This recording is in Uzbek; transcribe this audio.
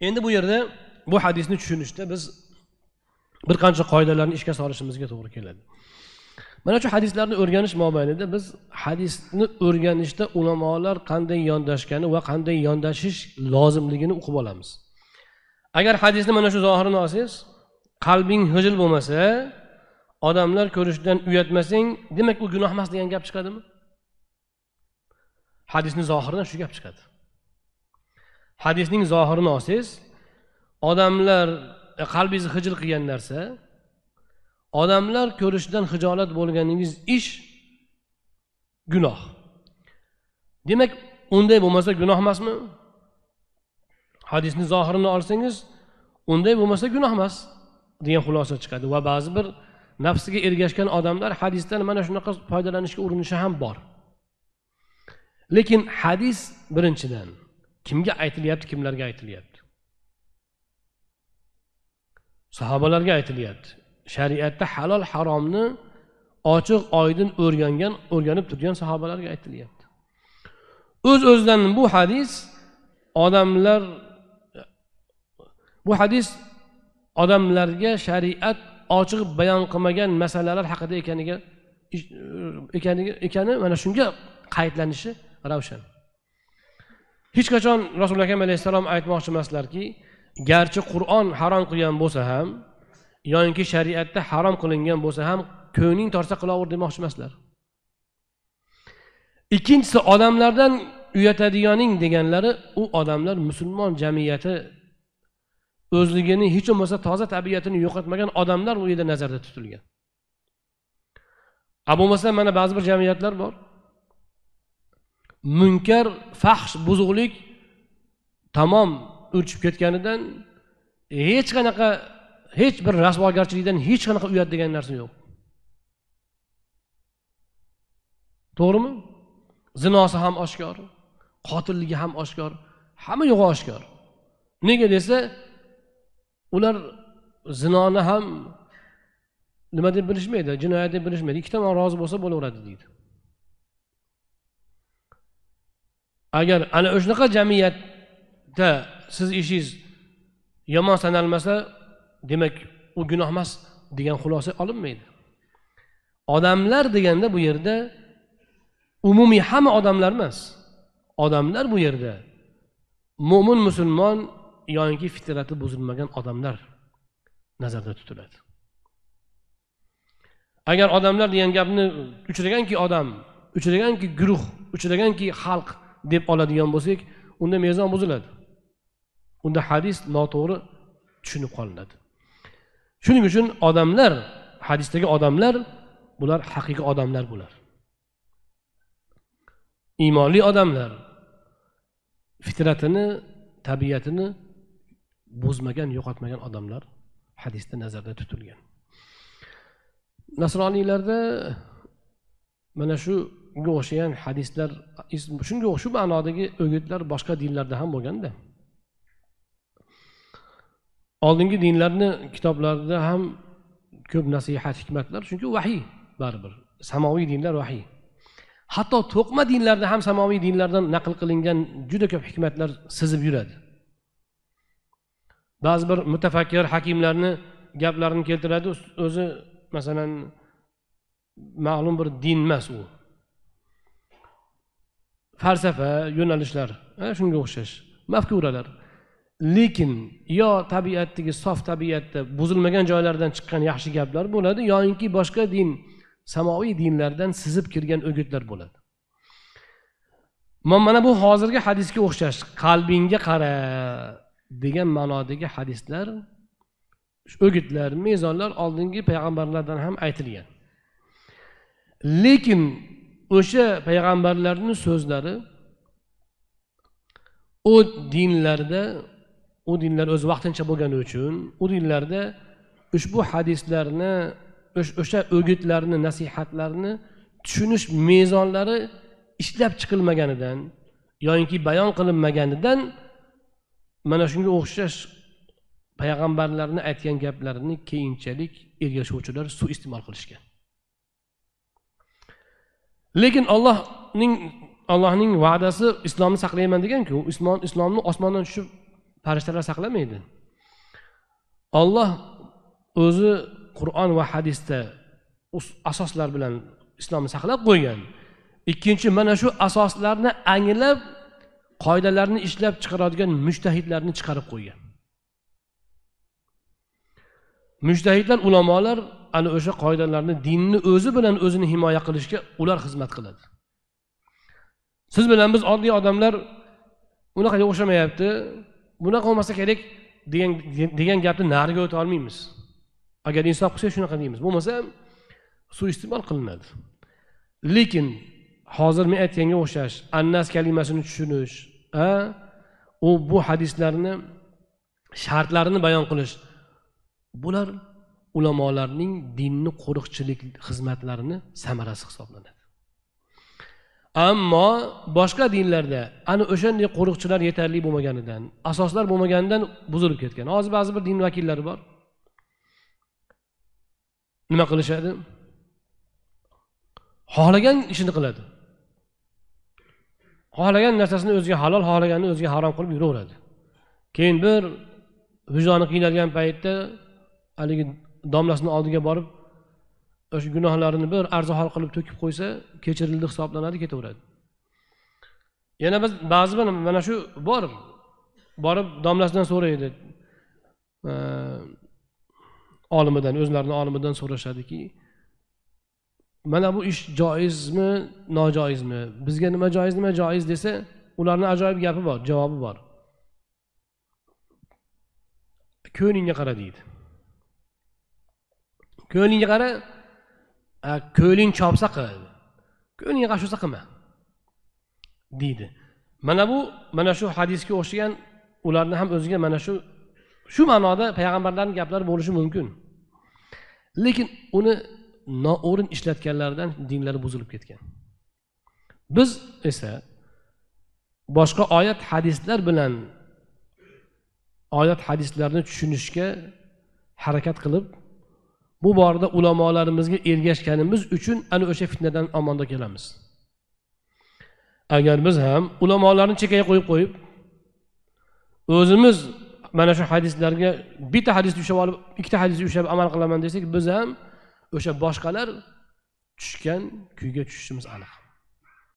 endi bu yerda bu hadisni tushunishda biz bir qancha qoidalarni ishga solishimizga to'g'ri keladi mana shu hadislarni o'rganish mobaynida biz hadisni o'rganishda ulamolar qanday yondashgani va qanday yondashish lozimligini o'qib olamiz agar hadisni mana shu zohirini olsangiz qalbing hijil bo'lmasa odamlar ko'rishdan uyatmasang demak u gunoh emas degan gap chiqadimi hadisni zohiridan shu gap chiqadi hadisning zohirini olsangiz odamlar e, qalbingizni hijr qilgan narsa odamlar ko'rishidan hijolat bo'lganingiz ish gunoh demak unday bo'lmasa gunoh emasmi hadisni zohirini olsangiz unday bo'lmasa gunoh emas degan xulosa chiqadi va ba'zi bir nafsiga ergashgan odamlar hadisdan mana shunaqa foydalanishga urinishi ham bor lekin hadis birinchidan kimga aytilyapti kimlarga aytilyapti sahobalarga aytilyapti shariatda halol haromni ochiq oydin o'rgangan o'rganib turgan sahobalarga aytilyapti o'z Öz o'zidan bu hadis odamlar bu hadis odamlarga shariat ochiq bayon qilmagan masalalar haqida ekaniga ekani ekani mana shunga qaydlanishi ravshan hech qachon rasuli akam alayhissalom aytmoqchi emaslarki garchi qur'on harom qilgan bo'lsa ham yoyinki shariatda harom qilingan bo'lsa ham ko'ngling torsa qilaver demoqchi emaslar ikkinchisi odamlardan uyatadiganing deganlari u odamlar musulmon jamiyati o'zligini hech bo'lmasa toza tabiatini yo'qotmagan odamlar u yerda nazarda tutilgan abu bo'lmasa mana ba'zi bir jamiyatlar bor munkar fahsh buzuqlik tamom o'chib ketganidan hech qanaqa hech bir rasvogarchilikdan hech qanaqa uyat degan narsa yo'q to'g'rimi zinosi ham oshkor qotilligi ham oshkor hamma yo'g'i oshkor nega desa ular zinoni ham nima deb bilishmaydi jinoyat deb bilishmaydi ikki tomon rozi bo'lsa bo'laveradi deydi agar ana shunaqa jamiyatda siz ishingiz yomon sanalmasa demak u gunoh emas degan xulosa olinmaydi odamlar deganda bu yerda umumiy hamma odamlar emas odamlar bu yerda mo'min musulmon yoinki fitrati buzilmagan odamlar nazarda tutiladi agar odamlar degan gapni uchraganki odam uchraganki guruh uchraganki xalq deb oladigan bo'lsak unda mezon buziladi unda hadis noto'g'ri tushunib qolinadi shuning uchun odamlar hadisdagi odamlar bular haqiqiy odamlar bular iymonli odamlar fitratini tabiatini buzmagan yo'qotmagan odamlar hadisda nazarda tutilgan nasroniylarda mana shu unga o'xshagan hadislar shunga shu ma'nodagi o'gitlar boshqa dinlarda ham bo'lganda oldingi dinlarni kitoblarida ham ko'p nasihat hikmatlar chunki vahiy baribir samoviy dinlar vahiy hatto to'qma dinlarda ham samoviy dinlardan naql qilingan juda ko'p hikmatlar sizib yuradi ba'zi bir mutafakkir hakimlarni gaplarini keltiradi o'zi masalan ma'lum bir din emas u falsafa yo'nalishlar shunga o'xshash mafkuralar lekin yo tabiatdagi sof tabiatda buzilmagan joylardan chiqqan yaxshi gaplar bo'ladi yoinki boshqa din samoviy dinlardan sizib kirgan o'gitlar bo'ladi mana bu hozirgi hadisga o'xshash qalbingga qara degan ma'nodagi hadislar o'gitlar mezonlar oldingi payg'ambarlardan ham aytilgan lekin o'sha payg'ambarlarni so'zlari u dinlarda u dinlar o'zi vaqtincha bo'lgani uchun u dinlarda ushbu hadislarni o'sha o'gitlarni nasihatlarni tushunish mezonlari ishlab chiqilmaganidan yoyinki bayon qilinmaganidan mana shunga o'xshash payg'ambarlarni aytgan gaplarini keyinchalik ergashuvchilar suiiste'mol qilishgan lekin ollohning allohning va'dasi islomni saqlayman deganku islom islomni osmondan tushib farishtalar saqlamaydi olloh o'zi qur'on va hadisda asoslar bilan islomni saqlab qo'ygan ikkinchi mana shu asoslarni anglab qoidalarni ishlab chiqaradigan mushtahidlarni chiqarib qo'ygan mushtahidlar ulamolar ana o'sha qoidalarni dinni o'zi bilan o'zini himoya qilishga ular xizmat qiladi siz bilan biz oddiy odamlar unaqaga o'xshamayapti bunaqa bo'lmasa kerak degan degan gapni nariga o'ta olmaymiz agar insof qilsak shunaqa deymiz bo'lmasa suiiste'mol qilinadi lekin hozir men aytganga o'xshash annas kalimasini tushunish u bu hadislarni shartlarini bayon qilish bular ulamolarning dinni qo'riqchilik xizmatlarini samarasi hisoblanadi ammo boshqa dinlarda ana o'shanday qo'riqchilar yetarli bo'lmaganidan asoslar bo'lmaganidan buzilib ketgan hozir ba'zi bir din vakillari bor nima qilishadi xohlagan ishini qiladi xohlagan narsasini o'ziga halol xohlaganini o'ziga harom qilib yuraveradi keyin bir vijdoni qiynalgan paytda haligi domlasini oldiga borib o'sha gunohlarini bir arzihol qilib to'kib qo'ysa kechirildi hisoblanadi ketaveradi yana biz ba'zi bir mana shu bor borib domlasidan so'raydi olimidan o'zlarini olimidan so'rashadiki mana bu ish joizmi nojoizmi bizga nima joiz nima joiz desa ularni ajoyib gapi bor javobi bor ko'ningga qara deydi ko'nglingga qara ko'ngling chopsa qil ko'nglingga qarshi qilma deydi mana bu mana shu hadisga o'xshagan ularni ham o'ziga mana shu shu ma'noda payg'ambarlarni gaplari bo'lishi mumkin lekin uni noo'rin ishlatganlaridan dinlari buzilib ketgan biz esa boshqa oyat hadislar bilan oyat hadislarni tushunishga harakat qilib bu borada ulamolarimizga ergashganimiz uchun ana o'sha fitnadan omonda kelamiz agar biz ham ulamolarni chekkaga qo'yib qo'yib o'zimiz mana shu hadislarga bitta hadisni ushlab olib ikkita hadisni ushlab amal qilaman desak biz ham o'sha boshqalar tushgan kuyga tushishimiz aniq